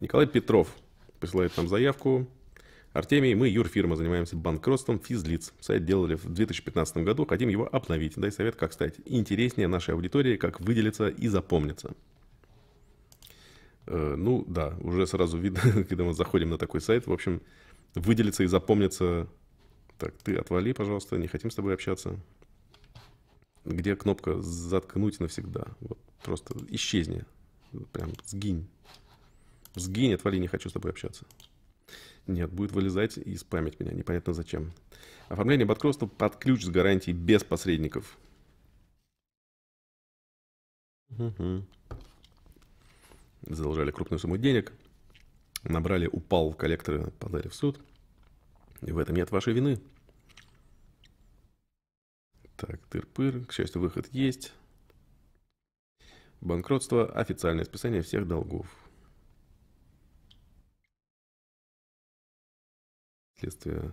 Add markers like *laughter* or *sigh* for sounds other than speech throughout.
Николай Петров присылает нам заявку. Артемий, мы, юрфирма, занимаемся банкротством физлиц. Сайт делали в 2015 году, хотим его обновить. Дай совет, как стать интереснее нашей аудитории, как выделиться и запомниться. Э, ну да, уже сразу видно, *laughs* когда мы заходим на такой сайт. В общем, выделиться и запомниться... Так, ты отвали, пожалуйста, не хотим с тобой общаться. Где кнопка «Заткнуть навсегда»? Вот, просто исчезни, прям сгинь. Сгинь, отвали, не хочу с тобой общаться. Нет, будет вылезать и спамить меня, непонятно зачем. Оформление банкротства под ключ с гарантией без посредников. Угу. Задолжали крупную сумму денег, набрали, упал в коллекторы, подали в суд. И в этом нет вашей вины. Так, тыр-пыр. К счастью, выход есть. Банкротство – официальное списание всех долгов. последствия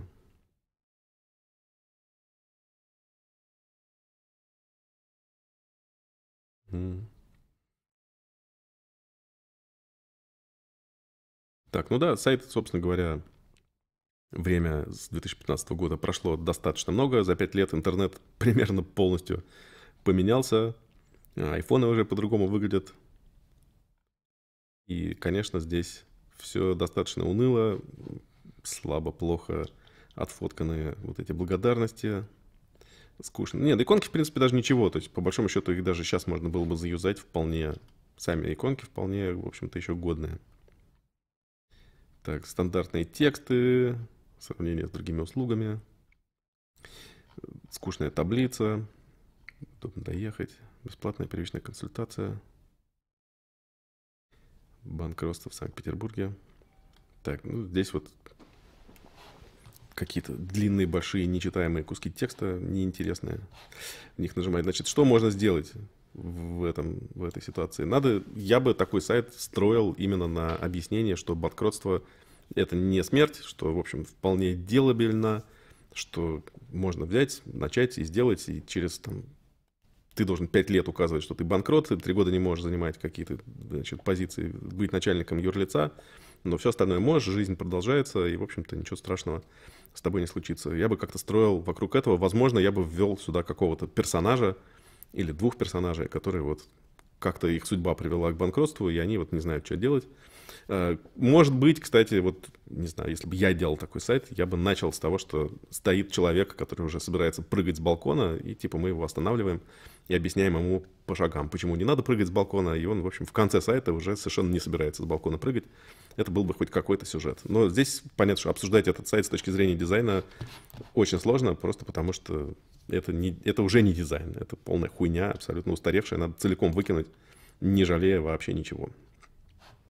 Так, ну да, сайт, собственно говоря, время с 2015 года прошло достаточно много. За пять лет интернет *laughs* примерно полностью поменялся. А, айфоны уже по-другому выглядят. И, конечно, здесь все достаточно уныло слабо, плохо отфотканные вот эти благодарности. Скучно. Нет, иконки, в принципе, даже ничего. То есть, по большому счету, их даже сейчас можно было бы заюзать вполне. Сами иконки вполне, в общем-то, еще годные. Так, стандартные тексты, сравнение с другими услугами. Скучная таблица. Удобно доехать. Бесплатная первичная консультация. Банк в Санкт-Петербурге. Так, ну здесь вот какие-то длинные, большие, нечитаемые куски текста, неинтересные. В них нажимать. Значит, что можно сделать? в, этом, в этой ситуации. Надо, я бы такой сайт строил именно на объяснение, что банкротство — это не смерть, что, в общем, вполне делабельно, что можно взять, начать и сделать, и через там, ты должен пять лет указывать, что ты банкрот, ты три года не можешь занимать какие-то значит, позиции, быть начальником юрлица, но все остальное можешь, жизнь продолжается, и, в общем-то, ничего страшного с тобой не случится. Я бы как-то строил вокруг этого, возможно, я бы ввел сюда какого-то персонажа или двух персонажей, которые вот как-то их судьба привела к банкротству, и они вот не знают, что делать. Э, может быть, кстати, вот, не знаю, если бы я делал такой сайт, я бы начал с того, что стоит человек, который уже собирается прыгать с балкона, и типа мы его останавливаем и объясняем ему по шагам, почему не надо прыгать с балкона, и он, в общем, в конце сайта уже совершенно не собирается с балкона прыгать. Это был бы хоть какой-то сюжет. Но здесь понятно, что обсуждать этот сайт с точки зрения дизайна очень сложно, просто потому что это, не, это уже не дизайн, это полная хуйня, абсолютно устаревшая, надо целиком выкинуть, не жалея вообще ничего.